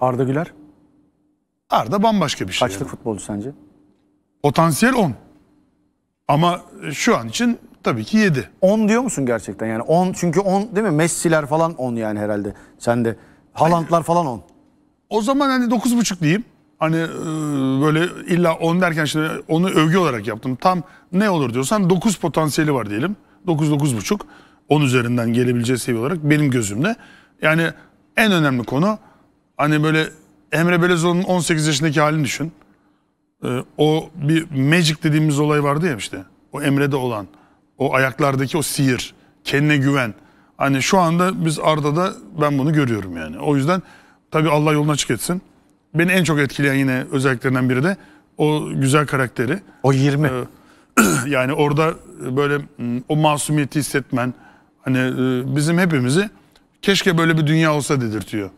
Arda Güler? Arda bambaşka bir şey. Kaçlık yani. futbolcu sence? Potansiyel 10. Ama şu an için tabii ki 7. 10 diyor musun gerçekten? Yani 10 çünkü 10 değil mi? Messi'ler falan 10 yani herhalde. Sen de Haaland'lar falan 10. O zaman hani 9,5 diyeyim. Hani e, böyle illa 10 derken şimdi onu övgü olarak yaptım. Tam ne olur diyorsan 9 potansiyeli var diyelim. 9 9,5 10 üzerinden gelebileceği seviye olarak benim gözümde. Yani en önemli konu Hani böyle Emre Belezoğlu'nun 18 yaşındaki halini düşün. Ee, o bir magic dediğimiz olay vardı ya işte. O Emre'de olan. O ayaklardaki o sihir. Kendine güven. Hani şu anda biz Arda'da ben bunu görüyorum yani. O yüzden tabii Allah yoluna açık etsin. Beni en çok etkileyen yine özelliklerinden biri de o güzel karakteri. O 20. Ee, yani orada böyle hmm, o masumiyeti hissetmen hani e, bizim hepimizi keşke böyle bir dünya olsa dedirtiyor.